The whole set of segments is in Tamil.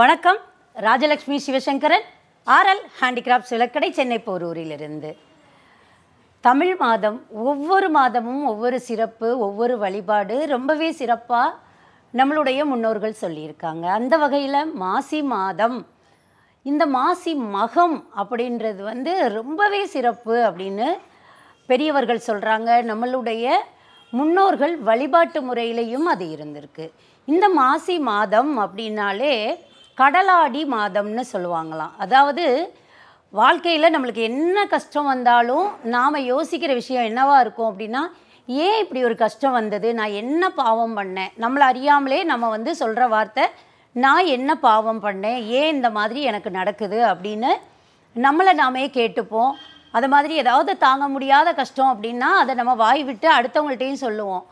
வணக்கம் ராஜலக்ஷ்மி சிவசங்கரன் ஆர்எல் ஹேண்டிகிராஃப்ட் சிலக்கடை சென்னை போரூரிலிருந்து தமிழ் மாதம் ஒவ்வொரு மாதமும் ஒவ்வொரு சிறப்பு ஒவ்வொரு வழிபாடு ரொம்பவே சிறப்பாக நம்மளுடைய முன்னோர்கள் சொல்லியிருக்காங்க அந்த வகையில் மாசி மாதம் இந்த மாசி மகம் அப்படின்றது வந்து ரொம்பவே சிறப்பு அப்படின்னு பெரியவர்கள் சொல்கிறாங்க நம்மளுடைய முன்னோர்கள் வழிபாட்டு முறையிலையும் அது இருந்திருக்கு இந்த மாசி மாதம் அப்படின்னாலே கடலாடி மாதம்னு சொல்லுவாங்களாம் அதாவது வாழ்க்கையில் நம்மளுக்கு என்ன கஷ்டம் வந்தாலும் நாம் யோசிக்கிற விஷயம் என்னவாக இருக்கும் அப்படின்னா ஏன் இப்படி ஒரு கஷ்டம் வந்தது நான் என்ன பாவம் பண்ணேன் நம்மளை அறியாமலே நம்ம வந்து சொல்கிற வார்த்தை நான் என்ன பாவம் பண்ணேன் ஏன் இந்த மாதிரி எனக்கு நடக்குது அப்படின்னு நம்மளை நாமே கேட்டுப்போம் அது மாதிரி ஏதாவது தாங்க முடியாத கஷ்டம் அப்படின்னா அதை நம்ம வாய் விட்டு அடுத்தவங்கள்ட்டையும் சொல்லுவோம்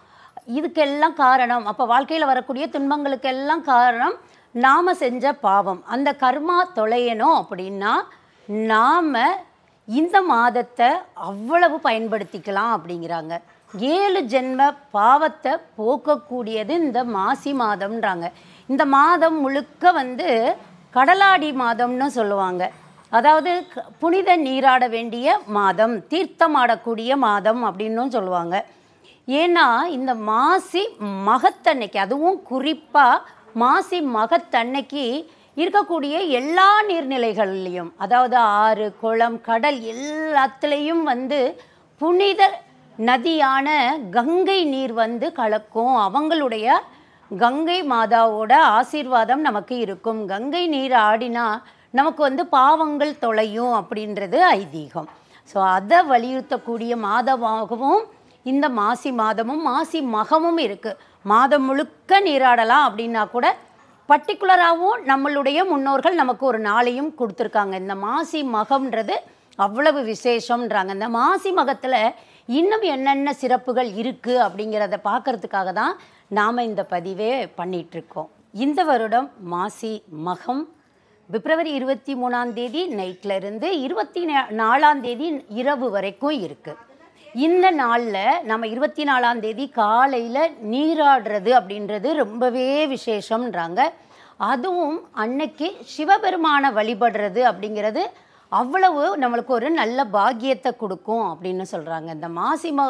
இதுக்கெல்லாம் காரணம் அப்போ வாழ்க்கையில் வரக்கூடிய துன்பங்களுக்கெல்லாம் காரணம் நாம் செஞ்ச பாவம் அந்த கர்மா தொலையணும் அப்படின்னா நாம் இந்த மாதத்தை அவ்வளவு பயன்படுத்திக்கலாம் அப்படிங்கிறாங்க ஏழு ஜென்ம பாவத்தை போக்கக்கூடியது இந்த மாசி மாதம்ன்றாங்க இந்த மாதம் முழுக்க வந்து கடலாடி மாதம்னு சொல்லுவாங்க அதாவது புனித நீராட வேண்டிய மாதம் தீர்த்தமாடக்கூடிய மாதம் அப்படின்னும் சொல்லுவாங்க ஏன்னா இந்த மாசி மகத்தன்னைக்கு அதுவும் குறிப்பாக மாசி மகத்தன்னைக்கு இருக்கக்கூடிய எல்லா நீர்நிலைகள்லையும் அதாவது ஆறு குளம் கடல் எல்லாத்துலேயும் வந்து புனித நதியான கங்கை நீர் வந்து கலக்கும் அவங்களுடைய கங்கை மாதாவோட ஆசீர்வாதம் நமக்கு இருக்கும் கங்கை நீர் ஆடினா நமக்கு வந்து பாவங்கள் தொலையும் அப்படின்றது ஐதீகம் ஸோ அதை வலியுறுத்தக்கூடிய மாதமாகவும் இந்த மாசி மாதமும் மாசி மகமும் இருக்குது மாதம் முழுக்க நீராடலாம் அப்படின்னா கூட பர்டிகுலராகவும் நம்மளுடைய முன்னோர்கள் நமக்கு ஒரு நாளையும் கொடுத்துருக்காங்க இந்த மாசி மகம்ன்றது அவ்வளவு விசேஷம்ன்றாங்க இந்த மாசி மகத்தில் இன்னும் என்னென்ன சிறப்புகள் இருக்குது அப்படிங்கிறத பார்க்குறதுக்காக தான் நாம் இந்த பதிவே பண்ணிகிட்ருக்கோம் இந்த வருடம் மாசி மகம் பிப்ரவரி இருபத்தி மூணாம் தேதி நைட்டில் இருந்து இருபத்தி நாலாம் தேதி இரவு வரைக்கும் இருக்குது இந்த நாளில் நம்ம இருபத்தி நாலாம் தேதி காலையில் நீராடுறது அப்படின்றது ரொம்பவே விசேஷம்ன்றாங்க அதுவும் அன்னைக்கு சிவபெருமானை வழிபடுறது அப்படிங்கிறது அவ்வளவு நம்மளுக்கு ஒரு நல்ல பாக்கியத்தை கொடுக்கும் அப்படின்னு சொல்கிறாங்க இந்த மாசி ம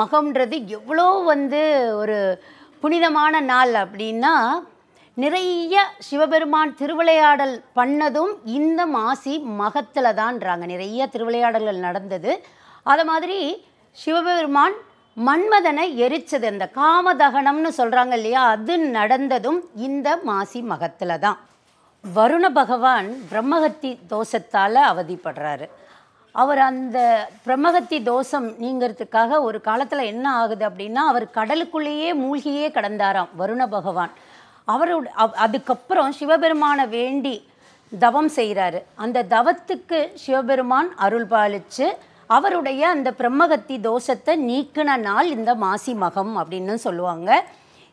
மகம்ன்றது எவ்வளோ வந்து ஒரு புனிதமான நாள் அப்படின்னா நிறைய சிவபெருமான் திருவிளையாடல் பண்ணதும் இந்த மாசி மகத்தில் தான்றாங்க நிறைய திருவிளையாடல்கள் நடந்தது அதை மாதிரி சிவபெருமான் மன்மதனை எரிச்சது அந்த காமதகனம்னு சொல்கிறாங்க இல்லையா அது நடந்ததும் இந்த மாசி மகத்தில் தான் வருண பகவான் பிரம்மகத்தி தோஷத்தால் அவதிப்படுறாரு அவர் அந்த பிரம்மகத்தி தோஷம் நீங்கிறதுக்காக ஒரு காலத்தில் என்ன ஆகுது அப்படின்னா அவர் கடலுக்குள்ளேயே மூழ்கியே கடந்தாராம் வருண பகவான் அவரோட அதுக்கப்புறம் சிவபெருமானை வேண்டி தவம் செய்கிறாரு அந்த தவத்துக்கு சிவபெருமான் அருள் பாலித்து அவருடைய அந்த பிரம்மகத்தி தோஷத்தை நீக்கின நாள் இந்த மாசி மகம் அப்படின்னு சொல்லுவாங்க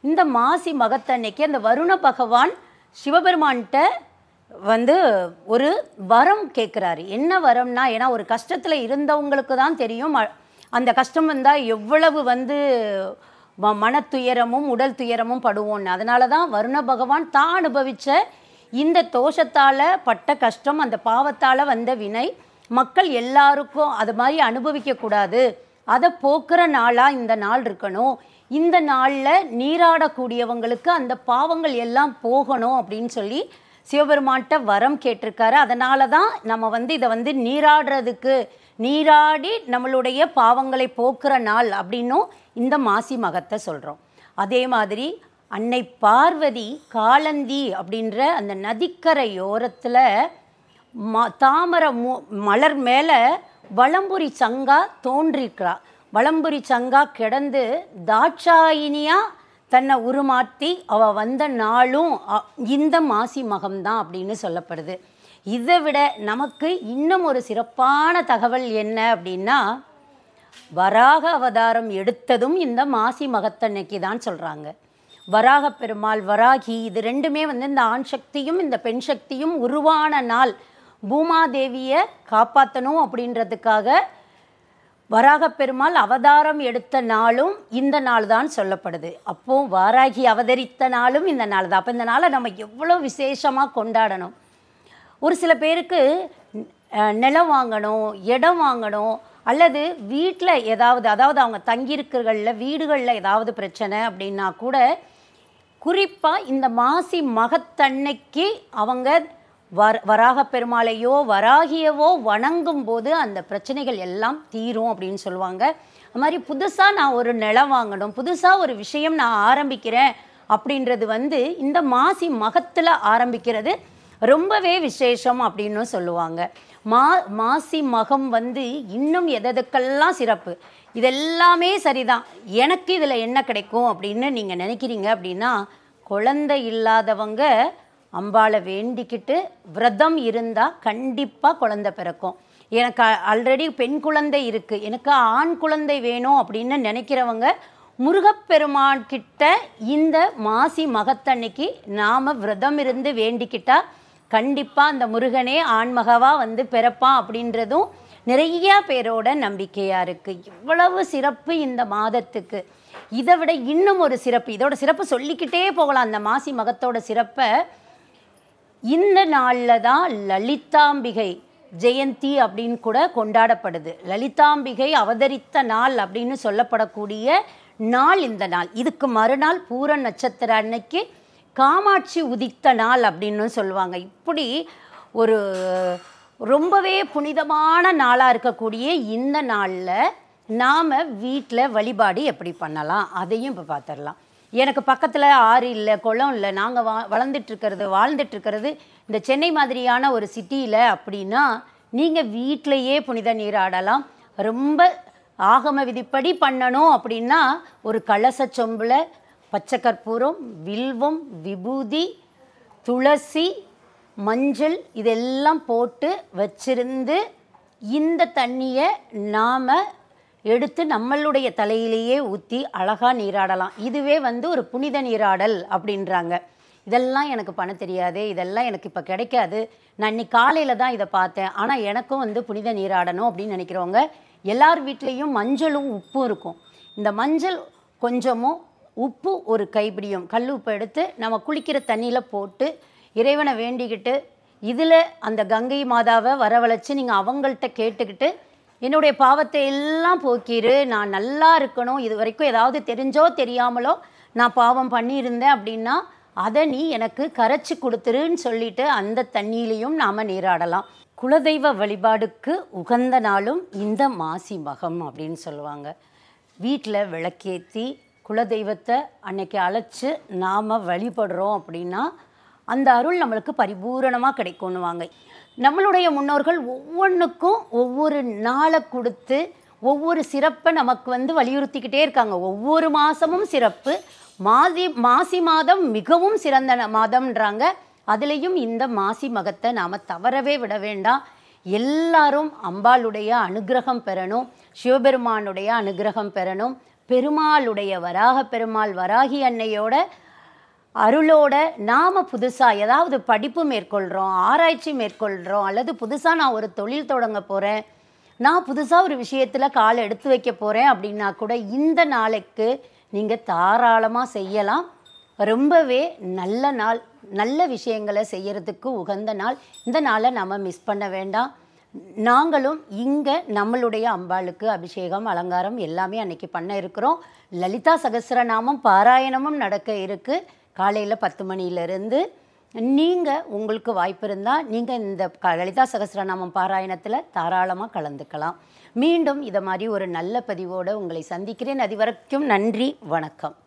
இந்த மாசி மகத்தன்னைக்கு அந்த வருண பகவான் சிவபெருமான்கிட்ட வந்து ஒரு வரம் கேட்குறாரு என்ன வரம்னா ஏன்னா ஒரு கஷ்டத்தில் இருந்தவங்களுக்கு தான் தெரியும் அந்த கஷ்டம் வந்தால் எவ்வளவு வந்து மன துயரமும் உடல் துயரமும் படுவோன்னு அதனால தான் வருண பகவான் தான் அனுபவித்த இந்த தோஷத்தால் பட்ட கஷ்டம் அந்த பாவத்தால் வந்த வினை மக்கள் எல்லாருக்கும் அது மாதிரி அனுபவிக்கக்கூடாது அதை போக்குற நாளாக இந்த நாள் இருக்கணும் இந்த நாளில் நீராடக்கூடியவங்களுக்கு அந்த பாவங்கள் எல்லாம் போகணும் அப்படின்னு சொல்லி சிவபெருமான்கிட்ட வரம் கேட்டிருக்காரு அதனால தான் நம்ம வந்து இதை வந்து நீராடுறதுக்கு நீராடி நம்மளுடைய பாவங்களை போக்குற நாள் அப்படின்னும் இந்த மாசி மகத்தை சொல்கிறோம் அதே மாதிரி அன்னை பார்வதி காலந்தி அப்படின்ற அந்த நதிக்கரையோரத்தில் ம தாமரை மு மலர் மேலே வளம்புரி சங்கா தோன்றிருக்கிறா வளம்புரி சங்கா கிடந்து தாட்சாயினியாக தன்னை உருமாற்றி அவள் வந்த நாளும் இந்த மாசி மகம்தான் அப்படின்னு சொல்லப்படுது இதை விட நமக்கு இன்னும் ஒரு சிறப்பான தகவல் என்ன அப்படின்னா வராக அவதாரம் எடுத்ததும் இந்த மாசி மகத்தன்னைக்கு தான் சொல்கிறாங்க வராக பெருமாள் வராகி இது ரெண்டுமே வந்து இந்த ஆண் சக்தியும் இந்த பெண் சக்தியும் உருவான நாள் பூமாதேவியை காப்பாற்றணும் அப்படின்றதுக்காக வராக பெருமாள் அவதாரம் எடுத்த நாளும் இந்த நாள் தான் சொல்லப்படுது அப்போ வாராகி அவதரித்த நாளும் இந்த நாள் தான் அப்போ இந்த நாளை நம்ம எவ்வளோ விசேஷமாக கொண்டாடணும் ஒரு சில பேருக்கு நிலம் வாங்கணும் இடம் வாங்கணும் அல்லது வீட்டில் ஏதாவது அதாவது அவங்க தங்கியிருக்கிறகளில் வீடுகளில் ஏதாவது பிரச்சனை அப்படின்னா கூட குறிப்பாக இந்த மாசி மகத்தன்னைக்கு அவங்க வர வராக பெருமாளையோ வராகியவோ வணங்கும் போது அந்த பிரச்சனைகள் எல்லாம் தீரும் அப்படின்னு சொல்லுவாங்க அது மாதிரி புதுசாக நான் ஒரு நிலம் வாங்கணும் புதுசாக ஒரு விஷயம் நான் ஆரம்பிக்கிறேன் அப்படின்றது வந்து இந்த மாசி மகத்தில் ஆரம்பிக்கிறது ரொம்பவே விசேஷம் அப்படின்னு சொல்லுவாங்க மா மாசி மகம் வந்து இன்னும் எதெதுக்கெல்லாம் சிறப்பு இதெல்லாமே சரிதான் எனக்கு இதில் என்ன கிடைக்கும் அப்படின்னு நீங்கள் நினைக்கிறீங்க அப்படின்னா குழந்தை இல்லாதவங்க அம்பாளை வேண்டிக்கிட்டு விரதம் இருந்தால் கண்டிப்பாக குழந்த பிறக்கும் எனக்கு ஆல்ரெடி பெண் குழந்தை இருக்குது எனக்கு ஆண் குழந்தை வேணும் அப்படின்னு நினைக்கிறவங்க முருகப்பெருமான்கிட்ட இந்த மாசி மகத்தன்னைக்கு நாம் விரதம் இருந்து வேண்டிக்கிட்டால் கண்டிப்பாக அந்த முருகனே ஆண்மகவாக வந்து பிறப்பான் அப்படின்றதும் நிறைய பேரோட நம்பிக்கையாக இருக்குது இவ்வளவு சிறப்பு இந்த மாதத்துக்கு இதை விட இன்னும் ஒரு சிறப்பு இதோட சிறப்பு சொல்லிக்கிட்டே போகலாம் அந்த மாசி மகத்தோட சிறப்பை இந்த நாளில் தான் லலிதாம்பிகை ஜெயந்தி அப்படின்னு கூட கொண்டாடப்படுது லலிதாம்பிகை அவதரித்த நாள் அப்படின்னு சொல்லப்படக்கூடிய நாள் இந்த நாள் இதுக்கு மறுநாள் பூர நட்சத்திர அன்னைக்கு காமாட்சி உதித்த நாள் அப்படின்னு சொல்லுவாங்க இப்படி ஒரு ரொம்பவே புனிதமான நாளாக இருக்கக்கூடிய இந்த நாளில் நாம் வீட்டில் வழிபாடு எப்படி பண்ணலாம் அதையும் இப்போ பார்த்துடலாம் எனக்கு பக்கத்தில் ஆறு இல்லை குளம் இல்லை நாங்கள் வா வளர்ந்துட்டுருக்கிறது வாழ்ந்துட்டுருக்கிறது இந்த சென்னை மாதிரியான ஒரு சிட்டியில் அப்படின்னா நீங்கள் வீட்டிலையே புனித நீராடலாம் ரொம்ப ஆகம விதிப்படி பண்ணணும் அப்படின்னா ஒரு கலச சொம்பில் பச்சை கற்பூரம் வில்வம் விபூதி துளசி மஞ்சள் இதெல்லாம் போட்டு வச்சிருந்து இந்த தண்ணியை நாம் எடுத்து நம்மளுடைய தலையிலேயே ஊற்றி அழகாக நீராடலாம் இதுவே வந்து ஒரு புனித நீராடல் அப்படின்றாங்க இதெல்லாம் எனக்கு பண்ண தெரியாது இதெல்லாம் எனக்கு இப்போ கிடைக்காது நான் இன்னைக்கு காலையில் தான் இதை பார்த்தேன் ஆனால் எனக்கும் வந்து புனித நீராடணும் அப்படின்னு நினைக்கிறவங்க எல்லார் வீட்லேயும் மஞ்சளும் உப்பும் இருக்கும் இந்த மஞ்சள் கொஞ்சமும் உப்பு ஒரு கைப்பிடியும் கல் உப்பு எடுத்து நம்ம குளிக்கிற தண்ணியில் போட்டு இறைவனை வேண்டிக்கிட்டு இதில் அந்த கங்கை மாதாவை வரவழைச்சி நீங்கள் அவங்கள்ட்ட கேட்டுக்கிட்டு என்னுடைய பாவத்தை எல்லாம் போக்கிடு நான் நல்லா இருக்கணும் இது வரைக்கும் ஏதாவது தெரிஞ்சோ தெரியாமலோ நான் பாவம் பண்ணியிருந்தேன் அப்படின்னா அதை நீ எனக்கு கரைச்சி கொடுத்துருன்னு சொல்லிட்டு அந்த தண்ணியிலையும் நாம் நீராடலாம் குலதெய்வ வழிபாடுக்கு உகந்த நாளும் இந்த மாசி மகம் அப்படின்னு சொல்லுவாங்க வீட்டில் விளக்கேற்றி குலதெய்வத்தை அன்னைக்கு அழைச்சி நாம் வழிபடுறோம் அப்படின்னா அந்த அருள் நம்மளுக்கு பரிபூரணமாக கிடைக்கும்னுவாங்க நம்மளுடைய முன்னோர்கள் ஒவ்வொன்றுக்கும் ஒவ்வொரு நாளை கொடுத்து ஒவ்வொரு சிறப்பை நமக்கு வந்து வலியுறுத்திக்கிட்டே இருக்காங்க ஒவ்வொரு மாதமும் சிறப்பு மாசி மாசி மாதம் மிகவும் சிறந்த மாதம்ன்றாங்க அதுலேயும் இந்த மாசி மகத்தை நாம் தவறவே விட வேண்டாம் எல்லாரும் அம்பாளுடைய அனுகிரகம் பெறணும் சிவபெருமானுடைய அனுகிரகம் பெறணும் பெருமாளுடைய வராக பெருமாள் வராகி அன்னையோட அருளோட நாம் புதுசாக ஏதாவது படிப்பு மேற்கொள்கிறோம் ஆராய்ச்சி மேற்கொள்கிறோம் அல்லது புதுசாக நான் ஒரு தொழில் தொடங்க போகிறேன் நான் புதுசாக ஒரு விஷயத்தில் காலை எடுத்து வைக்க போகிறேன் அப்படின்னா கூட இந்த நாளைக்கு நீங்கள் தாராளமாக செய்யலாம் ரொம்பவே நல்ல நாள் நல்ல விஷயங்களை செய்யறதுக்கு உகந்த நாள் இந்த நாளை நம்ம மிஸ் பண்ண வேண்டாம் நாங்களும் இங்கே நம்மளுடைய அம்பாளுக்கு அபிஷேகம் அலங்காரம் எல்லாமே அன்னைக்கு பண்ண இருக்கிறோம் லலிதா சகசிரநாமம் பாராயணமும் நடக்க இருக்குது காலையில் பத்து மணியிலேருந்து நீங்கள் உங்களுக்கு வாய்ப்பு இருந்தால் நீங்கள் இந்த லலிதா சகசிரநாமம் பாராயணத்தில் தாராளமாக கலந்துக்கலாம் மீண்டும் இதை மாதிரி ஒரு நல்ல பதிவோடு உங்களை சந்திக்கிறேன் அது வரைக்கும் நன்றி வணக்கம்